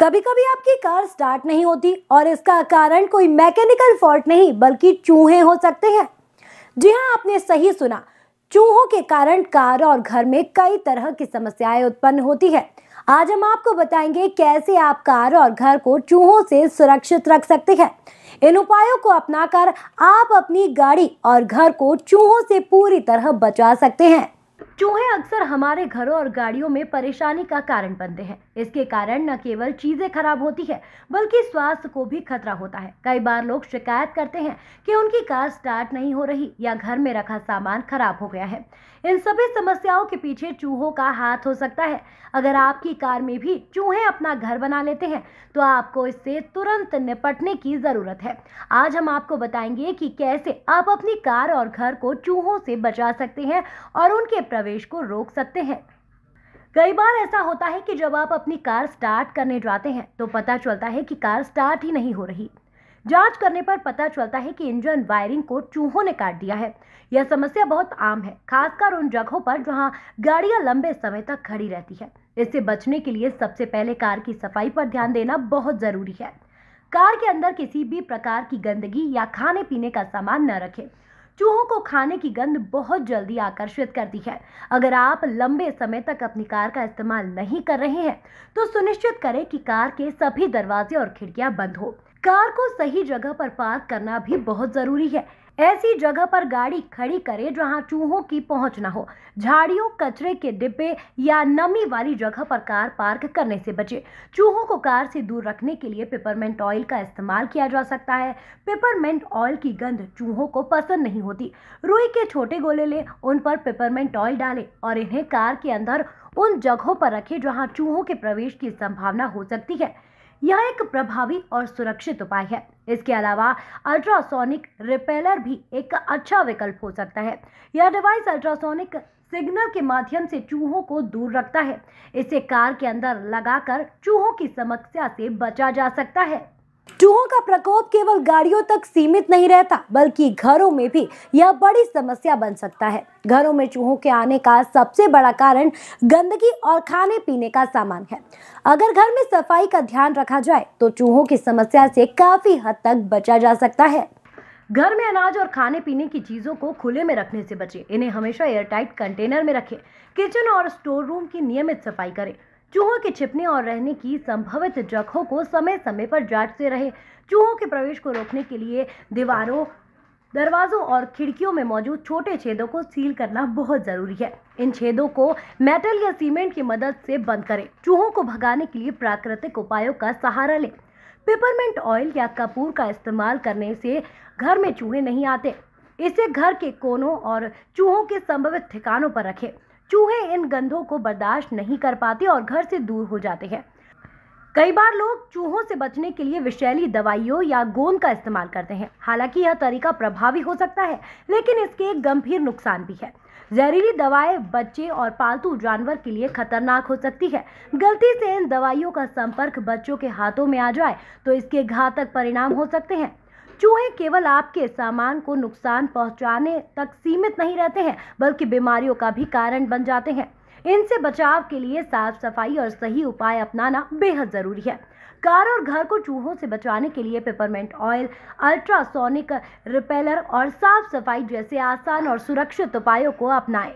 कभी कभी आपकी कार स्टार्ट नहीं होती और इसका कारण कोई मैकेनिकल फॉल्ट नहीं बल्कि चूहे हो सकते हैं जी हाँ आपने सही सुना चूहों के कारण कार और घर में कई तरह की समस्याएं उत्पन्न होती है आज हम आपको बताएंगे कैसे आप कार और घर को चूहों से सुरक्षित रख सकते हैं इन उपायों को अपनाकर आप अपनी गाड़ी और घर को चूहों से पूरी तरह बचा सकते हैं चूहे अक्सर हमारे घरों और गाड़ियों में परेशानी का कारण बनते हैं इसके कारण न केवल चीज़ें खराब होती है बल्कि स्वास्थ्य को भी खतरा होता है कई बार लोग शिकायत करते हैं कि उनकी कार स्टार्ट नहीं हो रही या घर में रखा सामान खराब हो गया है इन सभी समस्याओं के पीछे चूहों का हाथ हो सकता है अगर आपकी कार में भी चूहे अपना घर बना लेते हैं तो आपको इससे तुरंत निपटने की ज़रूरत है आज हम आपको बताएंगे कि कैसे आप अपनी कार और घर को चूहों से बचा सकते हैं और उनके प्रवेश को रोक सकते हैं कई बार ऐसा होता है कि जब आप अपनी कार स्टार्ट करने जाते हैं तो पता चलता है कि कार स्टार्ट ही नहीं हो रही जांच करने पर पता चलता है कि इंजन वायरिंग को चूहों ने काट दिया है यह समस्या बहुत आम है खासकर उन जगहों पर जहां गाड़ियां लंबे समय तक खड़ी रहती है इससे बचने के लिए सबसे पहले कार की सफाई पर ध्यान देना बहुत ज़रूरी है कार के अंदर किसी भी प्रकार की गंदगी या खाने पीने का सामान न रखें चूहों को खाने की गंध बहुत जल्दी आकर्षित करती है अगर आप लंबे समय तक अपनी कार का इस्तेमाल नहीं कर रहे हैं तो सुनिश्चित करें कि कार के सभी दरवाजे और खिड़कियां बंद हो कार को सही जगह पर पार्क करना भी बहुत जरूरी है ऐसी जगह पर गाड़ी खड़ी करें जहां चूहों की पहुंच ना हो झाड़ियों कचरे के डिब्बे या नमी वाली जगह पर कार पार्क करने से बचे चूहों को कार से दूर रखने के लिए पेपरमेंट ऑयल का इस्तेमाल किया जा सकता है पेपरमेंट ऑयल की गंध चूहों को पसंद नहीं होती रुई के छोटे गोले लें उन पर पेपरमेंट ऑयल डालें और इन्हें कार के अंदर उन जगहों पर रखें जहाँ चूहों के प्रवेश की संभावना हो सकती है यह एक प्रभावी और सुरक्षित उपाय है इसके अलावा अल्ट्रासोनिक रिपेलर भी एक अच्छा विकल्प हो सकता है यह डिवाइस अल्ट्रासोनिक सिग्नल के माध्यम से चूहों को दूर रखता है इसे कार के अंदर लगाकर चूहों की समस्या से बचा जा सकता है चूहों का प्रकोप केवल गाड़ियों तक सीमित नहीं रहता बल्कि घरों में भी यह बड़ी समस्या बन सकता है घरों में चूहों के आने का सबसे बड़ा कारण गंदगी और खाने पीने का सामान है अगर घर में सफाई का ध्यान रखा जाए तो चूहों की समस्या से काफी हद तक बचा जा सकता है घर में अनाज और खाने पीने की चीज़ों को खुले में रखने से बचें इन्हें हमेशा एयरटाइट कंटेनर में रखें किचन और स्टोर रूम की नियमित सफाई करें चूहों के छिपने और रहने की संभवित जगहों को समय समय पर जांचते रहे चूहों के प्रवेश को रोकने के लिए दीवारों दरवाजों और खिड़कियों में मौजूद छोटे छेदों को सील करना बहुत ज़रूरी है इन छेदों को मेटल या सीमेंट की मदद से बंद करें चूहों को भगाने के लिए प्राकृतिक उपायों का सहारा लें पेपरमेंट ऑयल या कपूर का इस्तेमाल करने से घर में चूहे नहीं आते इसे घर के कोनों और चूहों के संभवित ठिकानों पर रखें चूहे इन गंधों को बर्दाश्त नहीं कर पाते और घर से दूर हो जाते हैं कई बार लोग चूहों से बचने के लिए विषैली दवाइयों या गोंद का इस्तेमाल करते हैं हालांकि यह तरीका प्रभावी हो सकता है लेकिन इसके एक गंभीर नुकसान भी है जहरीली दवाएं बच्चे और पालतू जानवर के लिए खतरनाक हो सकती है गलती से इन दवाइयों का संपर्क बच्चों के हाथों में आ जाए तो इसके घातक परिणाम हो सकते हैं चूहे केवल आपके सामान को नुकसान पहुंचाने तक सीमित नहीं रहते हैं बल्कि बीमारियों का भी कारण बन जाते हैं इनसे बचाव के लिए साफ सफाई और सही उपाय अपनाना बेहद ज़रूरी है कार और घर को चूहों से बचाने के लिए पेपरमेंट ऑयल अल्ट्रासोनिक रिपेलर और साफ सफाई जैसे आसान और सुरक्षित उपायों को अपनाएं।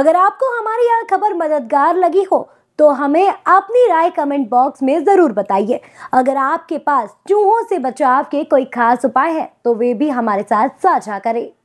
अगर आपको हमारी यह खबर मददगार लगी हो तो हमें अपनी राय कमेंट बॉक्स में ज़रूर बताइए अगर आपके पास चूहों से बचाव के कोई खास उपाय है तो वे भी हमारे साथ साझा करें